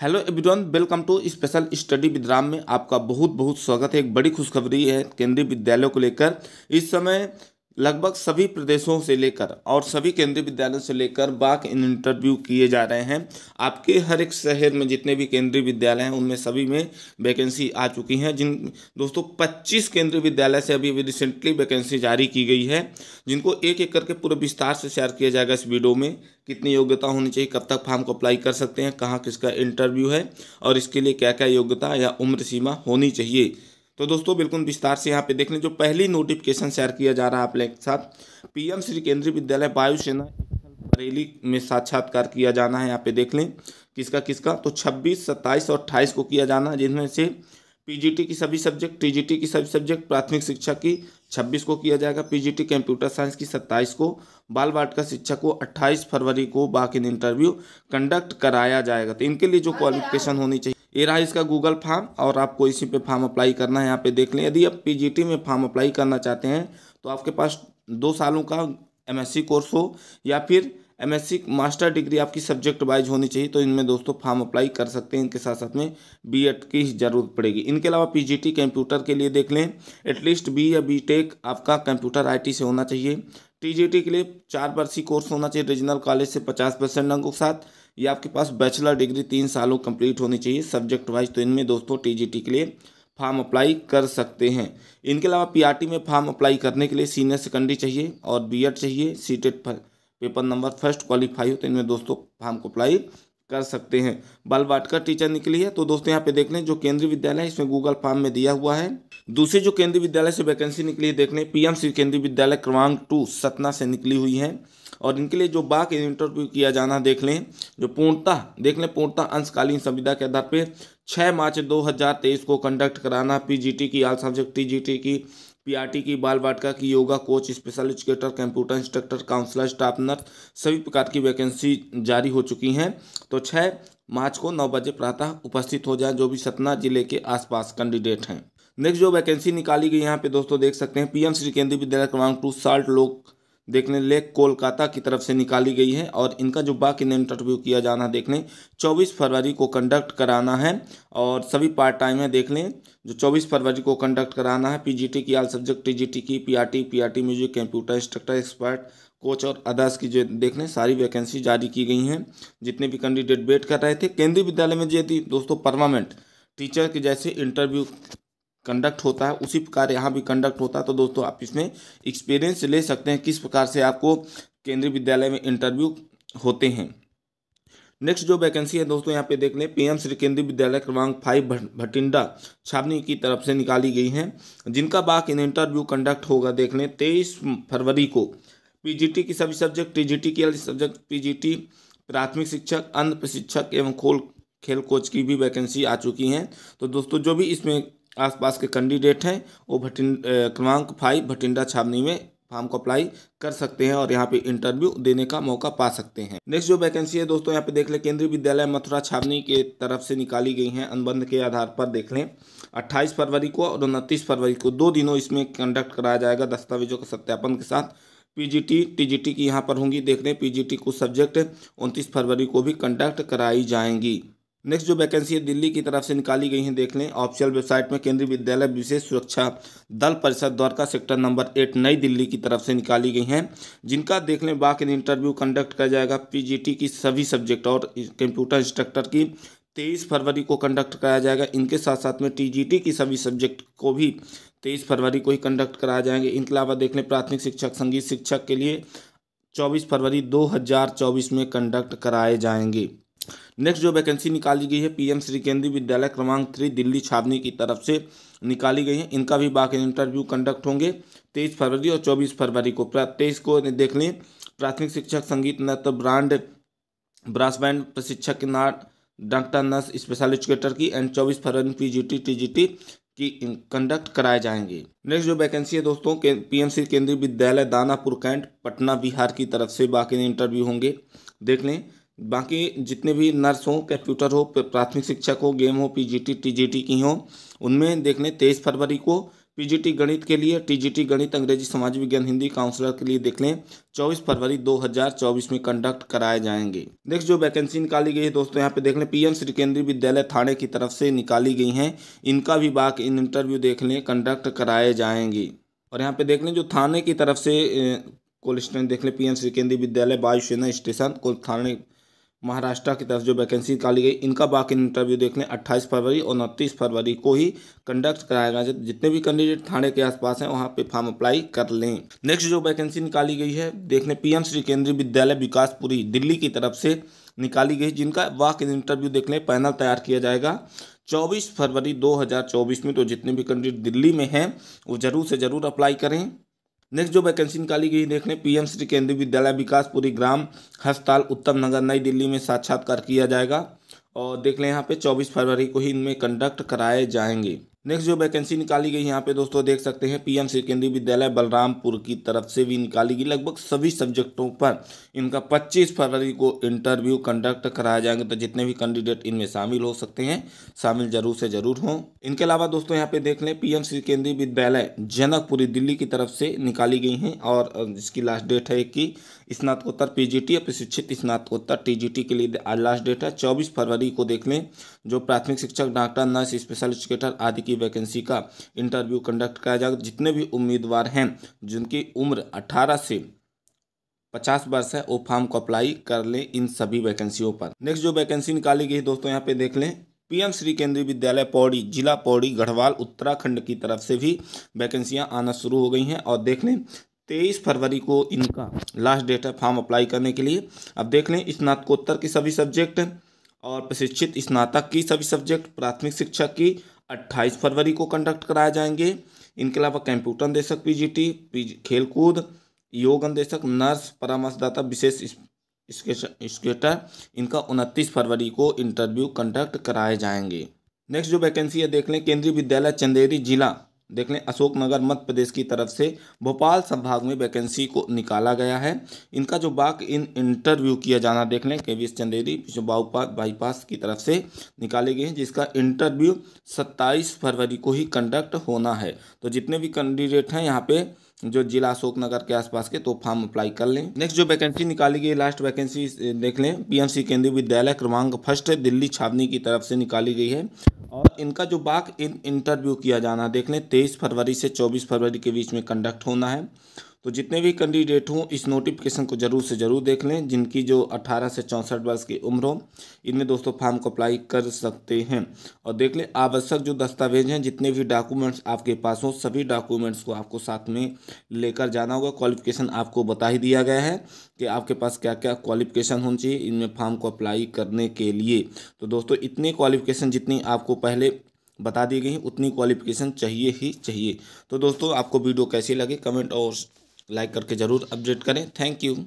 Hello everyone welcome to special study with Ram में आपका बहुत बहुत स्वागत है एक बड़ी खुशखबरी है केंद्रीय विद्यालयों को लेकर इस समय लगभग सभी प्रदेशों से लेकर और सभी केंद्रीय विद्यालयों से लेकर बाक इंटरव्यू किए जा रहे हैं आपके हर एक शहर में जितने भी केंद्रीय विद्यालय हैं उनमें सभी में वैकेंसी आ चुकी हैं जिन दोस्तों 25 केंद्रीय विद्यालय से अभी रिसेंटली वैकेंसी जारी की गई है जिनको एक एक करके पूरे विस्तार से शेयर किया जाएगा इस वीडियो में कितनी योग्यता होनी चाहिए कब तक फॉर्म को अप्लाई कर सकते हैं कहाँ किसका इंटरव्यू है और इसके लिए क्या क्या योग्यता या उम्र सीमा होनी चाहिए तो दोस्तों बिल्कुल विस्तार से यहाँ पे देख लें जो पहली नोटिफिकेशन शेयर किया जा रहा है आप लोग के साथ पीएम श्री केंद्रीय विद्यालय वायुसेना बरेली में साक्षात्कार किया जाना है यहाँ पे देख लें किसका किसका तो 26, 27 और 28 को किया जाना है जिनमें से पीजीटी की सभी सब्जेक्ट टीजीटी की सभी सब्जेक्ट प्राथमिक शिक्षा की 26 को किया जाएगा पीजीटी कंप्यूटर साइंस की 27 को बाल का शिक्षा को 28 फरवरी को बाकी इंटरव्यू कंडक्ट कराया जाएगा तो इनके लिए जो क्वालिफिकेशन हाँ हाँ। होनी चाहिए ये रहा इसका गूगल फार्म और आपको इसी पे फॉर्म अप्लाई करना है यहाँ पे देख लें यदि आप पीजीटी में फार्म अप्लाई करना चाहते हैं तो आपके पास दो सालों का एमएससी कोर्स हो या फिर एमएससी मास्टर डिग्री आपकी सब्जेक्ट वाइज होनी चाहिए तो इनमें दोस्तों फार्म अप्लाई कर सकते हैं इनके साथ साथ में बी की ज़रूरत पड़ेगी इनके अलावा पीजीटी कंप्यूटर के लिए देख लें एटलीस्ट बी या बी आपका कंप्यूटर आई से होना चाहिए टीजीटी के लिए चार वर्षीय कोर्स होना चाहिए रीजनल कॉलेज से पचास परसेंट अंकों के साथ या आपके पास बैचलर डिग्री तीन सालों कंप्लीट होनी चाहिए सब्जेक्ट वाइज तो इनमें दोस्तों टीजीटी के लिए फार्म अप्लाई कर सकते हैं इनके अलावा पीआरटी में फार्म अप्लाई करने के लिए सीनियर सेकेंडरी चाहिए और बी चाहिए C paper number first qualify हो तो इनमें दोस्तों फार्म को अप्लाई कर सकते हैं बल वाटकर टीचर निकली है तो दोस्तों यहाँ पे देख लें जो केंद्रीय विद्यालय है इसमें गूगल फार्म में दिया हुआ है दूसरी जो केंद्रीय विद्यालय से वैकेंसी निकली है देखने पीएमसी केंद्रीय विद्यालय क्रमांक टू सतना से निकली हुई है और इनके लिए जो बाक इंटरव्यू किया जाना देख लें जो पूर्णता देख लें पूर्णता अंशकालीन संविदा के आधार पर छः मार्च 2023 को कंडक्ट कराना पीजीटी की आल सब्जेक्ट टीजीटी की पीआरटी की बाल वाटका की yoga coach special educator computer instructor counsellor staff nurse सभी प्रकार की वैकेंसी जारी हो चुकी हैं तो छः मार्च को नौ बजे प्रातः उपस्थित हो जाए जो भी सतना जिले के आसपास कैंडिडेट हैं नेक्स्ट जो वैकेंसी निकाली गई यहाँ पे दोस्तों देख सकते हैं पीएम श्री केंद्रीय विद्यालय क्रमांक टू साल्ट लोक देखने लेक कोलकाता की तरफ से निकाली गई है और इनका जो बाकी इंटरव्यू किया जाना देखने 24 फरवरी को कंडक्ट कराना है और सभी पार्ट टाइम है देख लें जो 24 फरवरी को कंडक्ट कराना है पीजीटी की आल सब्जेक्ट टीजीटी की PRT PRT music computer instructor expert coach और अदर्स की जो लें सारी वैकेंसी जारी की गई हैं जितने भी कैंडिडेट वेट कर रहे थे केंद्रीय विद्यालय में यदि दोस्तों परमानेंट टीचर के जैसे इंटरव्यू कंडक्ट होता है उसी प्रकार यहाँ भी कंडक्ट होता है तो दोस्तों आप इसमें एक्सपीरियंस ले सकते हैं किस प्रकार से आपको केंद्रीय विद्यालय में इंटरव्यू होते हैं नेक्स्ट जो वैकेंसी है दोस्तों यहाँ पे देख लें पीएम श्री केंद्रीय विद्यालय क्रमांक फाइव भटिंडा छावनी की तरफ से निकाली गई हैं जिनका बाक इन इंटरव्यू कंडक्ट होगा देख लें तेईस फरवरी को पीजीटी की सभी सब्जेक्ट टीजीटी की सब्जेक्ट पीजीटी प्राथमिक शिक्षक अन्य प्रशिक्षक एवं खोल खेल कोच की भी वैकेंसी आ चुकी हैं तो दोस्तों जो भी इसमें आसपास के कैंडिडेट हैं वो भटिंड क्रमांक फाइव भटिंडा छावनी में फॉर्म को अप्लाई कर सकते हैं और यहाँ पे इंटरव्यू देने का मौका पा सकते हैं नेक्स्ट जो वैकेंसी है दोस्तों यहाँ पे देख लें केंद्रीय विद्यालय मथुरा छावनी के तरफ से निकाली गई हैं अनुबंध के आधार पर देख लें 28 फरवरी को और उनतीस फरवरी को दो दिनों इसमें कंडक्ट कराया जाएगा दस्तावेजों के सत्यापन के साथ पीजीटी टीजीटी की यहाँ पर होंगी देख लें पी कुछ सब्जेक्ट उनतीस फरवरी को भी कंडक्ट कराई जाएंगी नेक्स्ट जो वैकेंसी है दिल्ली की तरफ से निकाली गई है देख लें ऑफिशियल वेबसाइट में केंद्रीय विद्यालय विशेष सुरक्षा दल परिषद द्वारका सेक्टर नंबर एट नई दिल्ली की तरफ से निकाली गई हैं जिनका देख लें बाकी इन इंटरव्यू कंडक्ट किया जाएगा पीजीटी की सभी सब्जेक्ट और कंप्यूटर इंस्ट्रक्टर की तेईस फरवरी को कंडक्ट कराया जाएगा इनके साथ साथ में टी की सभी सब्जेक्ट को भी तेईस फरवरी को ही कंडक्ट कराए जाएंगे इनके अलावा देख लें प्राथमिक शिक्षक संगीत शिक्षक के लिए चौबीस फरवरी चौबीस में कंडक्ट कराए जाएंगे नेक्स्ट जो वैकेंसी निकाली गई है पीएम श्री केंद्रीय विद्यालय क्रमांक थ्री दिल्ली छावनी की तरफ से निकाली गई है इनका भी बाकी इंटरव्यू कंडक्ट होंगे तेईस फरवरी और चौबीस फरवरी को तेईस को देख लें प्राथमिक शिक्षक संगीत नृत्य ब्रांड ब्रास बैंड प्रशिक्षक नाट डॉक्टर नर्स स्पेशल एजुकेटर की एंड चौबीस फरवरी जी टी की कंडक्ट कराए जाएंगे नेक्स्ट जो वैकेंसी है दोस्तों के पीएमसी केंद्रीय विद्यालय दानापुर कैंट पटना बिहार की तरफ से बाकी इंटरव्यू होंगे देख लें बाकी जितने भी नर्स हो कंप्यूटर हो प्राथमिक शिक्षक हो गेम हो पीजीटी टीजीटी की हो उनमें देख लें तेईस फरवरी को पीजीटी गणित के लिए टीजीटी गणित अंग्रेजी समाज विज्ञान हिंदी काउंसलर के लिए देख लें चौबीस फरवरी 2024 में कंडक्ट कराए जाएंगे नेक्स्ट जो वैकेंसी निकाली गई है दोस्तों यहाँ पे देख लें पीएम श्री केंद्रीय विद्यालय थाने की तरफ से निकाली गई हैं इनका भी बाक इन इंटरव्यू देख लें कंडक्ट कराए जाएंगे और यहाँ पे देख लें जो थाने की तरफ से कोल स्टैंड देख लें पी एम श्री केंद्रीय विद्यालय वायुसेना स्टेशन कोल थाने महाराष्ट्र की तरफ जो वैकेंसी निकाली गई इनका बाकी इंटरव्यू देखने 28 फरवरी और उनतीस फरवरी को ही कंडक्ट कराया गया जितने भी कैंडिडेट थाने के आसपास हैं वहां पे फॉर्म अप्लाई कर लें नेक्स्ट जो वैकेंसी निकाली गई है देखने पीएम श्री केंद्रीय विद्यालय विकासपुरी दिल्ली की तरफ से निकाली गई जिनका वाक इंटरव्यू देखने पैनल तैयार किया जाएगा 24 फरवरी 2024 में तो जितने भी कैंडिडेट दिल्ली में हैं वो ज़रूर से ज़रूर अप्लाई करें नेक्स्ट जो वैकेंसी निकाली गई देखने पीएम श्री केंद्रीय विद्यालय विकासपुरी ग्राम हस्पताल उत्तम नगर नई दिल्ली में साक्षात्कार किया जाएगा और देख लें यहाँ पे 24 फरवरी को ही इनमें कंडक्ट कराए जाएंगे नेक्स्ट जो वैकेंसी निकाली गई यहाँ पे दोस्तों देख सकते हैं पीएम श्री केंद्रीय विद्यालय बलरामपुर की तरफ से भी निकाली गई लगभग सभी सब्जेक्टों पर इनका 25 फरवरी को इंटरव्यू कंडक्ट कराया जाएंगे तो जितने भी कैंडिडेट इनमें शामिल हो सकते हैं शामिल जरूर से जरूर हों इनके अलावा दोस्तों यहाँ पे देख लें पी श्री केंद्रीय विद्यालय जनकपुरी दिल्ली की तरफ से निकाली गई हैं और जिसकी लास्ट डेट है कि स्नातकोत्तर पी जी टी प्रशिक्षित स्नातकोत्तर टी के लिए लास्ट डेट है चौबीस फरवरी को देख लें जो प्राथमिक शिक्षक डॉक्टर नर्स स्पेशल एजुकेटर आदि की वैकेंसी का इंटरव्यू कंडक्ट कराया जाएगा जितने भी उम्मीदवार हैं जिनकी उम्र अठारह से पचास वर्ष है वो फॉर्म को अप्लाई कर लें इन सभी वैकेंसियों पर नेक्स्ट जो वैकेंसी निकाली गई दोस्तों यहाँ पे देख लें पीएम श्री केंद्रीय विद्यालय पौड़ी जिला पौड़ी गढ़वाल उत्तराखंड की तरफ से भी वैकेंसियाँ आना शुरू हो गई हैं और देख लें तेईस फरवरी को इनका लास्ट डेट है फॉर्म अप्लाई करने के लिए अब देख लें स्नातकोत्तर के सभी सब्जेक्ट और प्रशिक्षित स्नातक की सभी सब्जेक्ट प्राथमिक शिक्षा की 28 फरवरी को कंडक्ट कराए जाएंगे इनके अलावा कंप्यूटर निदेशक पीजीटी पीजी खेलकूद योग निदेशक नर्स परामर्शदाता विशेष स्केटर इनका उनतीस फरवरी को इंटरव्यू कंडक्ट कराए जाएंगे नेक्स्ट जो वैकेंसी है देख लें केंद्रीय विद्यालय चंदेरी जिला देख लें अशोकनगर मध्य प्रदेश की तरफ से भोपाल संभाग में वैकेंसी को निकाला गया है इनका जो बाक इन इंटरव्यू किया जाना देख लें के वी एस चंदेरी जो बाईपास बाईपास की तरफ से निकाले गए हैं जिसका इंटरव्यू 27 फरवरी को ही कंडक्ट होना है तो जितने भी कैंडिडेट हैं यहाँ पे जो जिला अशोकनगर के आसपास के तो फॉर्म अप्लाई कर लें नेक्स्ट जो वैकेंसी निकाली गई लास्ट वैकेंसी देख लें पीएमसी केंद्रीय विद्यालय क्रमांक फर्स्ट दिल्ली छावनी की तरफ से निकाली गई है और इनका जो बाक इन इंटरव्यू किया जाना देख लें तेईस फरवरी से चौबीस फरवरी के बीच में कंडक्ट होना है तो जितने भी कैंडिडेट हों इस नोटिफिकेशन को ज़रूर से ज़रूर देख लें जिनकी जो 18 से चौंसठ वर्ष की उम्र हो इनमें दोस्तों फॉर्म को अप्लाई कर सकते हैं और देख लें आवश्यक जो दस्तावेज हैं जितने भी डॉक्यूमेंट्स आपके पास हों सभी डॉक्यूमेंट्स को आपको साथ में लेकर जाना होगा क्वालिफिकेशन आपको बता ही दिया गया है कि आपके पास क्या क्या क्वालिफिकेशन होनी चाहिए इनमें फॉर्म को अप्लाई करने के लिए तो दोस्तों इतनी क्वालिफिकेशन जितनी आपको पहले बता दी गई उतनी क्वालिफिकेशन चाहिए ही चाहिए तो दोस्तों आपको वीडियो कैसी लगी कमेंट और लाइक करके ज़रूर अपडेट करें थैंक यू